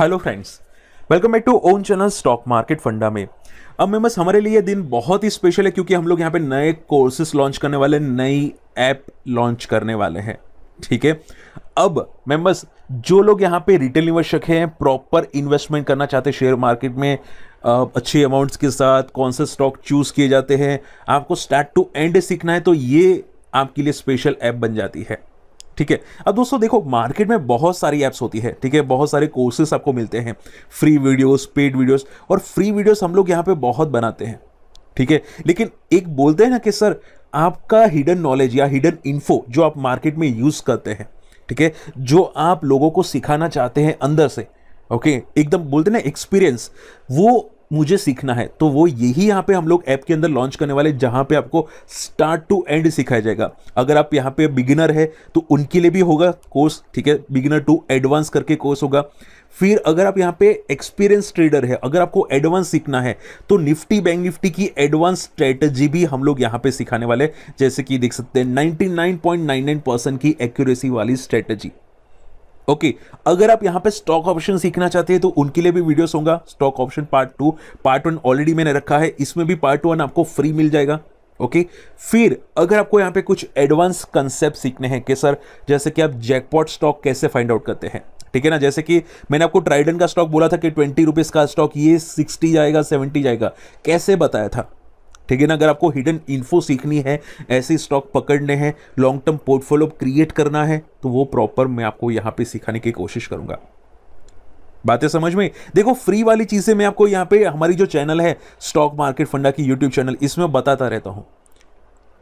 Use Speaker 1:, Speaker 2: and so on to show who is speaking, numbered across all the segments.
Speaker 1: Hello friends welcome back to own channel stock market फंडा में अब मैं बस हमारे लिए दिन बहुत ही स्पेशल है क्योंकि हम लोग यहाँ पे नए कोर्सेस लॉन्च करने वाले नई ऐप लॉन्च करने वाले हैं ठीक है अब मेंबर्स जो लोग यहाँ पे रिटेल निवेशक हैं प्रॉपर इन्वेस्टमेंट करना चाहते हैं शेयर मार्केट में अच्छे अमाउंट्स के साथ कौन से स्टॉक चूज़ किए जाते हैं आपको स्टार्ट टू एंड सीखना है तो ये आपके लिए स्पेशल ऐप बन जाती है ठीक है अब दोस्तों देखो मार्केट में बहुत सारी ऐप्स होती है ठीक है बहुत सारे कोर्सेस आपको मिलते हैं फ्री वीडियोस पेड वीडियोस और फ्री वीडियोस हम लोग यहाँ पे बहुत बनाते हैं ठीक है लेकिन एक बोलते हैं ना कि सर आपका हिडन नॉलेज या हिडन इन्फो जो आप मार्केट में यूज़ करते हैं ठीक है जो आप लोगों को सिखाना चाहते हैं अंदर से ओके एकदम बोलते ना एक्सपीरियंस वो मुझे सीखना है तो वो यही यहाँ पे हम लोग ऐप के अंदर लॉन्च करने वाले जहाँ पे आपको स्टार्ट टू एंड सिखाया जाएगा अगर आप यहाँ पे बिगिनर है तो उनके लिए भी होगा कोर्स ठीक है बिगिनर टू एडवांस करके कोर्स होगा फिर अगर आप यहाँ पे एक्सपीरियंस ट्रेडर है अगर आपको एडवांस सीखना है तो निफ्टी बैंक निफ्टी की एडवांस स्ट्रेटजी भी हम लोग यहाँ पे सिखाने वाले जैसे कि देख सकते हैं 99.99 परसेंट की एक्यूरेसी वाली स्ट्रेटजी ओके okay, अगर आप यहां पे स्टॉक ऑप्शन सीखना चाहते हैं तो उनके लिए भी वीडियोस होगा stock option part two part one already मैंने रखा है इसमें भी पार्ट वन आपको फ्री मिल जाएगा ओके okay? फिर अगर आपको यहां पे कुछ एडवांस कंसेप्ट सीखने हैं कि सर जैसे कि आप जैकपॉट स्टॉक कैसे फाइंड आउट करते हैं ठीक है ना जैसे कि मैंने आपको ट्राइडन का स्टॉक बोला था कि ट्वेंटी रुपीज़ का स्टॉक ये सिक्सटी जाएगा सेवेंटी जाएगा कैसे बताया था ठीक है ना अगर आपको हिडन इन्फो सीखनी है ऐसे स्टॉक पकड़ने हैं लॉन्ग टर्म पोर्टफोलियो क्रिएट करना है तो वो प्रॉपर मैं आपको यहाँ पे सिखाने की कोशिश करूंगा बातें समझ में देखो फ्री वाली चीज़ें मैं आपको यहाँ पे हमारी जो चैनल है स्टॉक मार्केट फंडा की यूट्यूब चैनल इसमें बताता रहता हूँ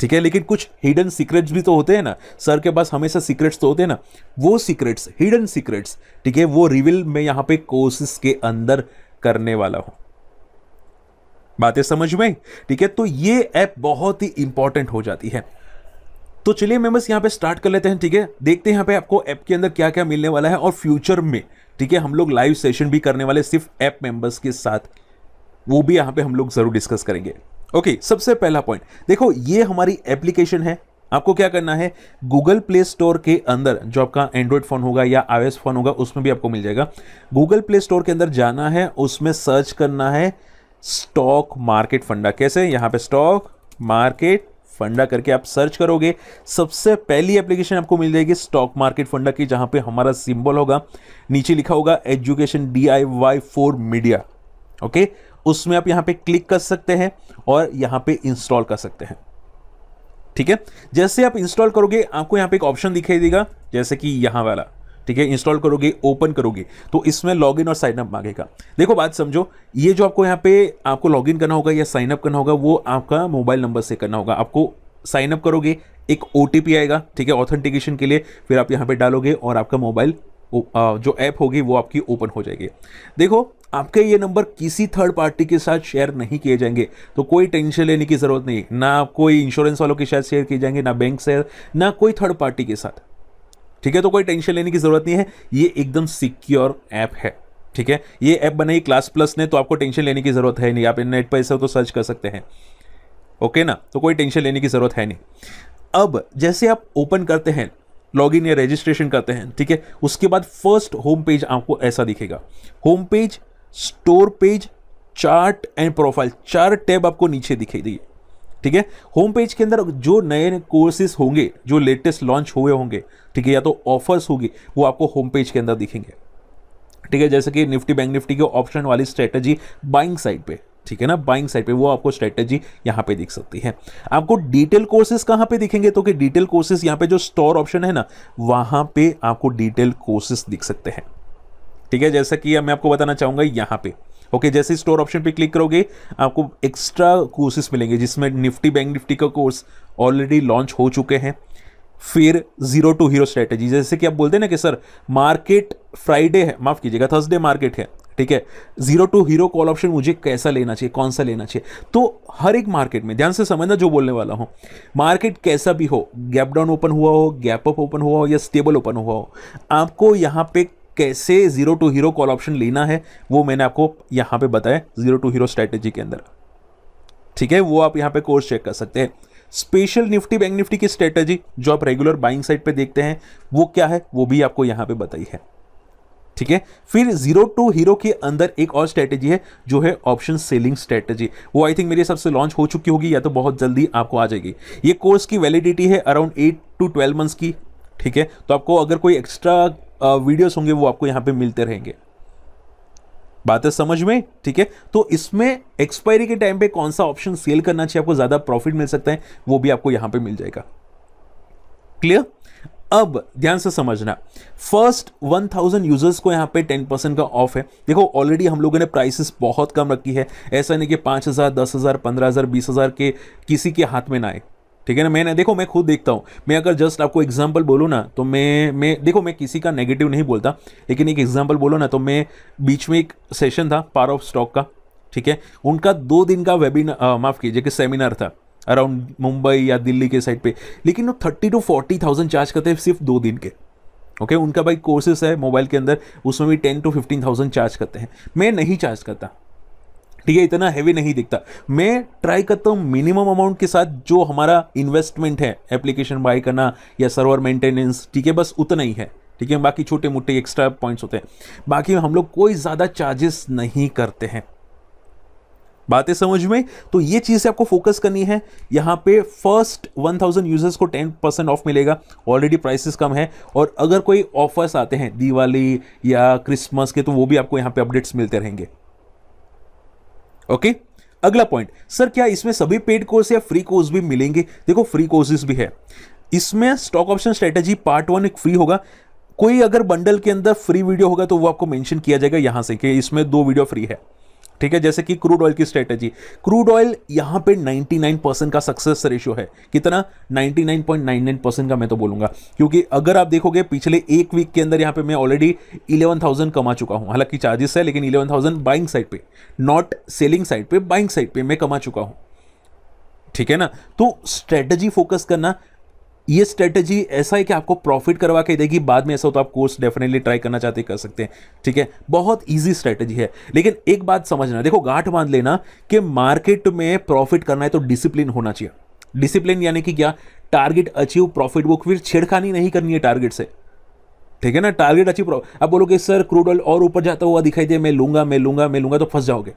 Speaker 1: ठीक है लेकिन कुछ हिडन सीक्रेट्स भी तो होते हैं ना सर के पास हमेशा सीक्रेट्स तो होते हैं ना वो सीक्रेट्स हिडन सीक्रेट्स ठीक है वो रिविल मैं यहाँ पे कोर्सिस के अंदर करने वाला हूँ बातें समझ में ठीक है तो ये ऐप बहुत ही इंपॉर्टेंट हो जाती है तो चलिए मेम्बर्स यहाँ पे स्टार्ट कर लेते हैं ठीक है देखते हैं यहाँ पे आपको ऐप के अंदर क्या क्या मिलने वाला है और फ्यूचर में ठीक है हम लोग लाइव सेशन भी करने वाले सिर्फ ऐप मेंबर्स के साथ वो भी यहाँ पे हम लोग ज़रूर डिस्कस करेंगे ओके सबसे पहला पॉइंट देखो ये हमारी एप्लीकेशन है आपको क्या करना है गूगल प्ले स्टोर के अंदर जो आपका एंड्रॉयड फ़ोन होगा या आई फ़ोन होगा उसमें भी आपको मिल जाएगा गूगल प्ले स्टोर के अंदर जाना है उसमें सर्च करना है स्टॉक मार्केट फंडा कैसे यहां पे स्टॉक मार्केट फंडा करके आप सर्च करोगे सबसे पहली एप्लीकेशन आपको मिल जाएगी स्टॉक मार्केट फंडा की जहां पे हमारा सिंबल होगा नीचे लिखा होगा education D I Y four media okay उसमें आप यहां पे क्लिक कर सकते हैं और यहां पे इंस्टॉल कर सकते हैं ठीक है जैसे आप इंस्टॉल करोगे आपको यहां पे एक ऑप्शन दिखाई देगा जैसे कि यहां वाला ठीक है इंस्टॉल करोगे ओपन करोगे तो इसमें लॉगिन और साइनअप मांगेगा देखो बात समझो ये जो आपको यहाँ पे आपको लॉगिन करना होगा या साइनअप करना होगा वो आपका मोबाइल नंबर से करना होगा आपको साइनअप करोगे एक ओ आएगा ठीक है ऑथेंटिकेशन के लिए फिर आप यहाँ पर डालोगे और आपका मोबाइल जो ऐप होगी वो आपकी ओपन हो जाएगी देखो आपके ये नंबर किसी थर्ड पार्टी के साथ शेयर नहीं किए जाएंगे तो कोई टेंशन लेने की ज़रूरत नहीं ना कोई इंश्योरेंस वालों के साथ शेयर किए जाएंगे ना बैंक से ना कोई थर्ड पार्टी के साथ ठीक है तो कोई टेंशन लेने की ज़रूरत नहीं है ये एकदम सिक्योर ऐप है ठीक है ये ऐप बनाई क्लास प्लस ने तो आपको टेंशन लेने की ज़रूरत है नहीं आप नेट पर ऐसा तो सर्च कर सकते हैं ओके ना तो कोई टेंशन लेने की ज़रूरत है नहीं अब जैसे आप ओपन करते हैं इन या रजिस्ट्रेशन करते हैं ठीक है उसके बाद फर्स्ट होम पेज आपको ऐसा दिखेगा home page store page chart and profile चार टैब आपको नीचे दिखेगी ठीक है होम पेज के अंदर जो नए कोर्सेज होंगे जो लेटेस्ट लॉन्च हुए होंगे ठीक है या तो ऑफर्स होगी वो आपको होम पेज के अंदर दिखेंगे ठीक है जैसे कि निफ्टी बैंक निफ्टी के ऑप्शन वाली स्ट्रेटजी बाइंग साइड पे ठीक है ना बाइंग साइड पे वो आपको स्ट्रेटेजी यहां पे दिख सकती है आपको डिटेल कोर्सेज कहाँ पे दिखेंगे तो कि डिटेल कोर्सेज यहां पे जो स्टोर ऑप्शन है ना वहां पे आपको डिटेल कोर्सेज दिख सकते हैं ठीक है जैसा कि मैं आपको बताना चाहूंगा यहाँ पे ओके जैसे स्टोर ऑप्शन पे क्लिक करोगे आपको एक्स्ट्रा कोर्सेस मिलेंगे जिसमें निफ्टी बैंक निफ्टी का कोर्स ऑलरेडी लॉन्च हो चुके हैं फिर जीरो टू हीरो स्ट्रैटेजी जैसे कि आप बोलते हैं ना कि सर मार्केट फ्राइडे है माफ़ कीजिएगा थर्सडे मार्केट है ठीक है zero to hero call option मुझे कैसा लेना चाहिए कौन सा लेना चाहिए तो हर एक मार्केट में ध्यान से समझना जो बोलने वाला हूं मार्केट कैसा भी हो गैप डाउन ओपन हुआ हो गैप अप ओपन हुआ हो या स्टेबल ओपन हुआ हो आपको यहाँ पे कैसे zero to hero call option लेना है वो मैंने आपको यहाँ पे बताया जीरो टू हीरो स्ट्रैटेजी के अंदर ठीक है वो आप यहाँ पे कोर्स चेक कर सकते हैं स्पेशल निफ्टी बैंक निफ्टी की स्ट्रेटजी जो आप रेगुलर बाइंग साइड पे देखते हैं वो क्या है वो भी आपको यहाँ पे बताई है ठीक है फिर जीरो टू हीरो के अंदर एक और स्ट्रेटेजी है जो है ऑप्शन सेलिंग स्ट्रेटेजी वो आई थिंक मेरे हिसाब से लॉन्च हो चुकी होगी या तो बहुत जल्दी आपको आ जाएगी ये कोर्स की वैलिडिटी है around eight to twelve months की ठीक है तो आपको अगर कोई एक्स्ट्रा वीडियोस होंगे वो आपको यहाँ पे मिलते रहेंगे बातें समझ में ठीक है तो इसमें एक्सपायरी के टाइम पे कौन सा ऑप्शन सेल करना चाहिए आपको ज़्यादा प्रॉफिट मिल सकता है वो भी आपको यहाँ पे मिल जाएगा क्लियर अब ध्यान से समझना फर्स्ट 1000 यूजर्स को यहाँ पे 10 परसेंट का ऑफ है देखो ऑलरेडी हम लोगों ने प्राइसेस बहुत कम रखी है ऐसा नहीं कि 5000, 10000, 15000, 20000 के किसी के हाथ में ना आए ठीक है ना मैंने देखो मैं खुद देखता हूँ मैं अगर जस्ट आपको एग्जाम्पल बोलूँ ना तो मैं मैं देखो मैं किसी का नेगेटिव नहीं बोलता लेकिन एक एग्जाम्पल बोलो ना तो मैं बीच में एक सेशन था पार ऑफ स्टॉक का ठीक है उनका दो दिन का वेबिनार माफ़ कीजिए कि सेमिनार था अराउंड मुंबई या दिल्ली के साइड पे लेकिन वो thirty to forty thousand charge करते हैं सिर्फ दो दिन के ओके okay, उनका भाई कोर्सेस है मोबाइल के अंदर उसमें भी ten to fifteen thousand charge करते हैं मैं नहीं चार्ज करता ठीक है इतना हैवी नहीं दिखता मैं ट्राई करता हूँ मिनिमम अमाउंट के साथ जो हमारा इन्वेस्टमेंट है एप्लीकेशन बाई करना या सर्वर मेंटेनेंस ठीक है बस उतना ही है ठीक है बाकी छोटे मोटे एक्स्ट्रा पॉइंट्स होते हैं बाकी हम लोग कोई ज़्यादा चार्जेस नहीं करते हैं बातें समझ में तो ये चीज़ आपको फोकस करनी है यहाँ पे फर्स्ट 1000 यूजर्स को 10 परसेंट ऑफ मिलेगा ऑलरेडी प्राइसेस कम है और अगर कोई ऑफर्स आते हैं दिवाली या क्रिसमस के तो वो भी आपको यहाँ पे अपडेट्स मिलते रहेंगे ओके अगला पॉइंट सर क्या इसमें सभी पेड कोर्स या फ्री कोर्स भी मिलेंगे देखो फ्री कोर्सेज भी है इसमें stock option strategy part one एक फ्री होगा कोई अगर बंडल के अंदर फ्री वीडियो होगा तो वो आपको मेंशन किया जाएगा यहां से कि इसमें दो वीडियो फ्री है ठीक है जैसे कि क्रूड ऑयल की स्ट्रेटेजी क्रूड ऑयल यहाँ पे 99 परसेंट का सक्सेस रेशियो है कितना 99.99 परसेंट का मैं तो बोलूंगा क्योंकि अगर आप देखोगे पिछले एक वीक के अंदर यहाँ पे मैं ऑलरेडी 11,000 कमा चुका हूँ हालांकि चार्जेस है लेकिन 11,000 बाइंग साइड पे नॉट सेलिंग साइड पे बाइंग साइड पे मैं कमा चुका हूँ ठीक है ना तो स्ट्रेटजी फोकस करना ये स्ट्रेटेजी ऐसा है कि आपको प्रॉफिट करवा के देगी बाद में ऐसा हो तो आप कोर्स डेफिनेटली ट्राई करना चाहते कर सकते हैं ठीक है बहुत ईजी स्ट्रेटेजी है लेकिन एक बात समझना देखो गांठ बांध लेना कि मार्केट में प्रॉफिट करना है तो डिसिप्लिन होना चाहिए डिसिप्लिन यानी कि क्या टारगेट अचीव प्रॉफिट बुक फिर छेड़खानी नहीं करनी है टारगेट से ठीक है ना टारगेट अचीव आप बोलोगे सर क्रूड ऑयल और ऊपर जाता हुआ दिखाई दे मैं लूंगा मैं लूंगा मैं लूंगा तो फंस जाओगे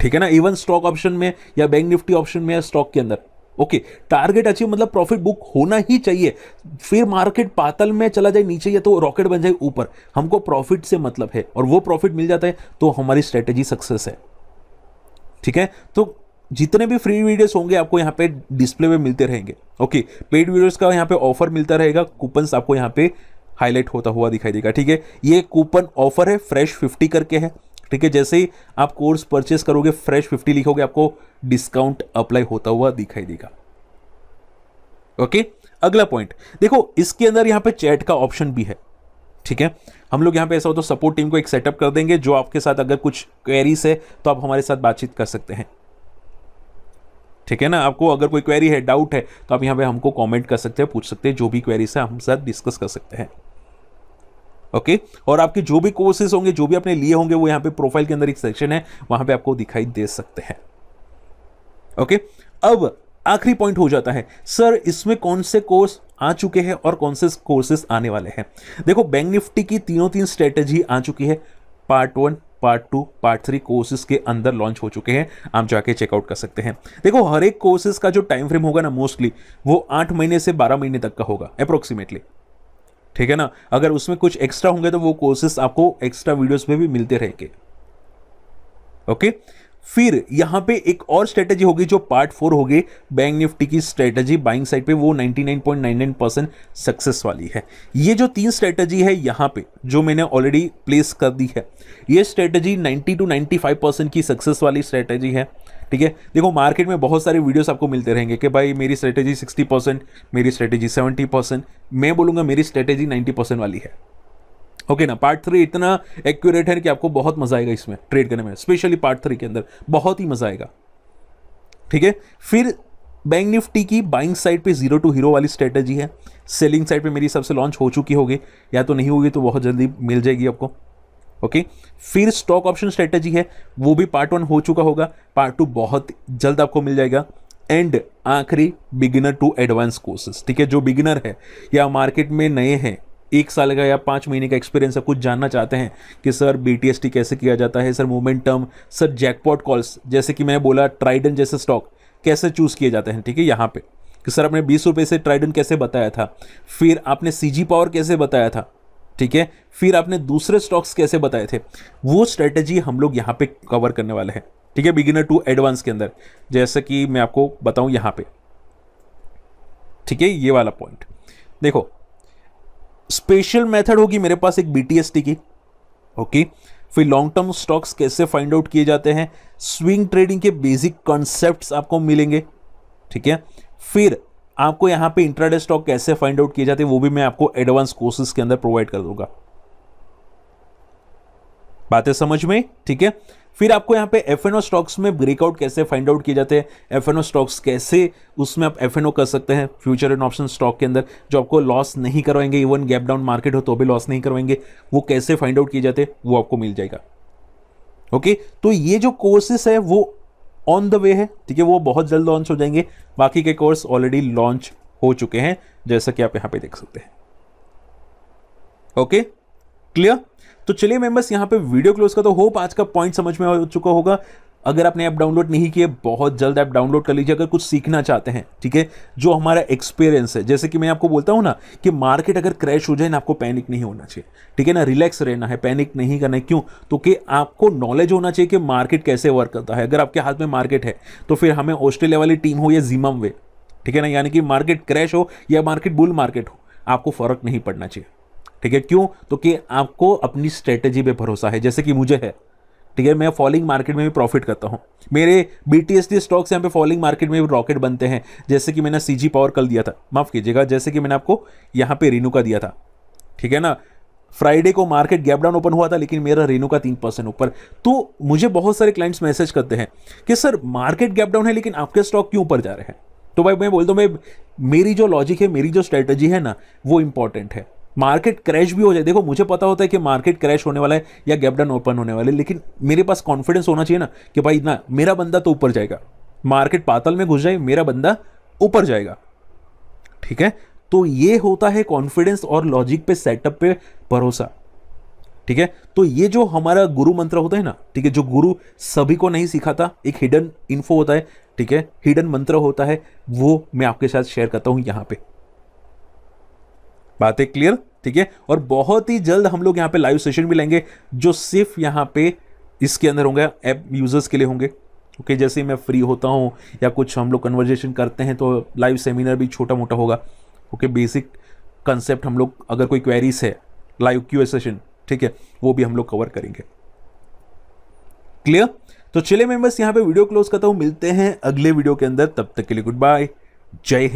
Speaker 1: ठीक है ना इवन स्टॉक ऑप्शन में या बैंक निफ्टी ऑप्शन में या स्टॉक के अंदर ओके टारगेट अचीव मतलब प्रॉफिट बुक होना ही चाहिए फिर मार्केट पातल में चला जाए नीचे या तो रॉकेट बन जाए ऊपर हमको प्रॉफिट से मतलब है और वो प्रॉफिट मिल जाता है तो हमारी स्ट्रेटेजी सक्सेस है ठीक है तो जितने भी फ्री वीडियोस होंगे आपको यहाँ पे डिस्प्ले में मिलते रहेंगे ओके पेड वीडियोस का यहाँ पे ऑफर मिलता रहेगा कूपन्स आपको यहाँ पे हाईलाइट होता हुआ दिखाई देगा ठीक है ये कूपन ऑफर है फ्रेश फिफ्टी करके है ठीक है जैसे ही आप कोर्स परचेस करोगे फ्रेश फिफ्टी लिखोगे आपको डिस्काउंट अप्लाई होता हुआ दिखाई देगा ओके अगला पॉइंट देखो इसके अंदर यहाँ पे चैट का ऑप्शन भी है ठीक है हम लोग यहाँ पे ऐसा हो तो सपोर्ट टीम को एक सेटअप कर देंगे जो आपके साथ अगर कुछ क्वेरीज है तो आप हमारे साथ बातचीत कर सकते हैं ठीक है ना आपको अगर कोई क्वेरी है डाउट है तो आप यहाँ पे हमको कमेंट कर सकते हैं पूछ सकते हैं जो भी क्वेरीज है हम साथ डिस्कस कर सकते हैं ओके और आपके जो भी कोर्सेज होंगे जो भी आपने लिए होंगे वो यहाँ पे प्रोफाइल के अंदर एक सेक्शन है वहां पे आपको दिखाई दे सकते हैं ओके अब आखिरी पॉइंट हो जाता है सर इसमें कौन से कोर्स आ चुके हैं और कौन से कोर्सेज आने वाले हैं देखो बैंक निफ्टी की तीनों तीन स्ट्रेटेजी आ चुकी है part one part two part three courses के अंदर लॉन्च हो चुके हैं आप जाके चेकआउट कर सकते हैं देखो हर एक कोर्सेज का जो टाइम फ्रेम होगा ना मोस्टली वो आठ महीने से बारह महीने तक का होगा अप्रोक्सीमेटली ठीक है ना अगर उसमें कुछ एक्स्ट्रा होंगे तो वो कोर्सेस आपको एक्स्ट्रा वीडियोस में भी मिलते रहेंगे ओके फिर यहां पे एक और स्ट्रेटजी होगी जो पार्ट फोर होगी बैंक निफ्टी की स्ट्रेटजी बाइंग साइड पे वो 99.99 परसेंट सक्सेस वाली है ये जो तीन स्ट्रेटजी है यहां पे जो मैंने ऑलरेडी प्लेस कर दी है ये स्ट्रेटेजी 90 टू 95 परसेंट की सक्सेस वाली स्ट्रेटजी है ठीक है देखो मार्केट में बहुत सारे वीडियोस आपको मिलते रहेंगे कि भाई मेरी स्ट्रेटेजी सिक्सटी परसेंट मेरी स्ट्रेटेजी सेवेंटी परसेंट मैं बोलूँगा मेरी स्ट्रेटेजी नाइन्टी परसेंट वाली है ओके ना पार्ट थ्री इतना एक्यूरेट है कि आपको बहुत मजा आएगा इसमें ट्रेड करने में स्पेशली पार्ट थ्री के अंदर बहुत ही मजा आएगा ठीक है फिर बैंक निफ्टी की बाइंग साइड पे जीरो टू हीरो वाली स्ट्रेटजी है सेलिंग साइड पे मेरी सबसे लॉन्च हो चुकी होगी या तो नहीं होगी तो बहुत जल्दी मिल जाएगी आपको ओके फिर स्टॉक ऑप्शन स्ट्रेटजी है वो भी पार्ट वन हो चुका होगा पार्ट टू बहुत जल्द आपको मिल जाएगा एंड आखिरी बिगिनर टू एडवांस कोर्सेस ठीक है जो बिगिनर है या मार्केट में नए हैं एक साल का या पाँच महीने का एक्सपीरियंस है कुछ जानना चाहते हैं कि सर बी कैसे किया जाता है sir momentum sir jackpot calls जैसे कि मैंने बोला ट्राइडन जैसे स्टॉक कैसे चूज़ किए जाते हैं ठीक है यहाँ पे कि सर आपने बीस रुपये से ट्राइडन कैसे बताया था फिर आपने सी पावर कैसे बताया था ठीक है फिर आपने दूसरे स्टॉक्स कैसे बताए थे वो स्ट्रेटेजी हम लोग यहाँ पे कवर करने वाले हैं ठीक है बिगिनर टू एडवांस के अंदर जैसे कि मैं आपको बताऊं यहाँ पे ठीक है ये वाला पॉइंट देखो स्पेशल मेथड होगी मेरे पास एक बीटीएसटी की ओके फिर लॉन्ग टर्म स्टॉक्स कैसे फाइंड आउट किए जाते हैं स्विंग ट्रेडिंग के बेसिक कॉन्सेप्ट्स आपको मिलेंगे ठीक है फिर आपको यहां पे इंट्राडे स्टॉक कैसे फाइंड आउट किए जाते हैं वो भी मैं आपको एडवांस कोर्सेज के अंदर प्रोवाइड कर दूंगा बातें समझ में ठीक है फिर आपको यहाँ पे एफ स्टॉक्स में ब्रेकआउट कैसे फाइंड आउट किए जाते हैं एफ स्टॉक्स कैसे उसमें आप एफ एन ओ कर सकते हैं फ्यूचर एंड ऑप्शन स्टॉक के अंदर जो आपको लॉस नहीं करवाएंगे इवन गैप डाउन मार्केट हो तो भी लॉस नहीं करवाएंगे वो कैसे फाइंड आउट किए जाते हैं वो आपको मिल जाएगा ओके okay? तो ये जो कोर्सेस है वो ऑन द वे है ठीक है वो बहुत जल्द लॉन्च हो जाएंगे बाकी के कोर्स ऑलरेडी लॉन्च हो चुके हैं जैसा कि आप यहाँ पे देख सकते हैं ओके क्लियर तो चलिए मेंबर्स यहाँ पे वीडियो क्लोज का तो होप आज का पॉइंट समझ में हो चुका होगा अगर आपने ऐप डाउनलोड नहीं किए बहुत जल्द ऐप डाउनलोड कर लीजिए अगर कुछ सीखना चाहते हैं ठीक है जो हमारा एक्सपीरियंस है जैसे कि मैं आपको बोलता हूँ ना कि मार्केट अगर क्रैश हो जाए ना आपको पैनिक नहीं होना चाहिए ठीक है ना रिलैक्स रहना है पैनिक नहीं करना है क्यों तो कि आपको नॉलेज होना चाहिए कि मार्केट कैसे वर्क करता है अगर आपके हाथ में मार्केट है तो फिर हमें ऑस्ट्रेलिया वाली टीम हो या जिमम ठीक है ना यानी कि मार्केट क्रैश हो या मार्केट बुल मार्केट हो आपको फर्क नहीं पड़ना चाहिए ठीक है क्यों तो कि आपको अपनी स्ट्रेटेजी पे भरोसा है जैसे कि मुझे है ठीक है मैं फॉलिंग मार्केट में भी प्रॉफिट करता हूँ मेरे B T S D stocks यहाँ पे फॉलिंग मार्केट में भी रॉकेट बनते हैं जैसे कि मैंने सी जी पावर कल दिया था माफ़ कीजिएगा जैसे कि मैंने आपको यहाँ पे रेनू का दिया था ठीक है ना फ्राइडे को मार्केट गैप डाउन ओपन हुआ था लेकिन मेरा रेनू का तीन परसेंट ऊपर तो मुझे बहुत सारे क्लाइंट्स मैसेज करते हैं कि सर मार्केट गैप डाउन है लेकिन आपके स्टॉक क्यों ऊपर जा रहे हैं तो भाई मैं बोलता हूँ भाई मेरी जो लॉजिक है मेरी जो स्ट्रेटजी है ना वो इंपॉर्टेंट है मार्केट क्रैश भी हो जाए देखो मुझे पता होता है कि मार्केट क्रैश होने वाला है या डाउन ओपन होने वाले लेकिन मेरे पास कॉन्फिडेंस होना चाहिए ना कि भाई इतना मेरा बंदा तो ऊपर जाएगा मार्केट पातल में घुस जाए मेरा बंदा ऊपर जाएगा ठीक है तो ये होता है कॉन्फिडेंस और लॉजिक पे सेटअप पे भरोसा ठीक है तो ये जो हमारा गुरु मंत्र होता है ना ठीक है जो गुरु सभी को नहीं सिखाता एक हिडन इन्फो होता है ठीक है हिडन मंत्र होता है वो मैं आपके साथ शेयर करता हूँ यहाँ पे बातें क्लियर ठीक है और बहुत ही जल्द हम लोग यहाँ पे लाइव सेशन भी लेंगे जो सिर्फ यहाँ पे इसके अंदर होंगे ऐप यूजर्स के लिए होंगे ओके okay, जैसे मैं फ्री होता हूँ या कुछ हम लोग कन्वर्जेशन करते हैं तो लाइव सेमिनार भी छोटा मोटा होगा ओके बेसिक कंसेप्ट हम लोग अगर कोई क्वेरीज है लाइव क्यू सेशन ठीक है वो भी हम लोग कवर करेंगे क्लियर तो चलिए मैं बस यहाँ पे वीडियो क्लोज करता हूँ मिलते हैं अगले वीडियो के अंदर तब तक के लिए गुड बाय जय हिंद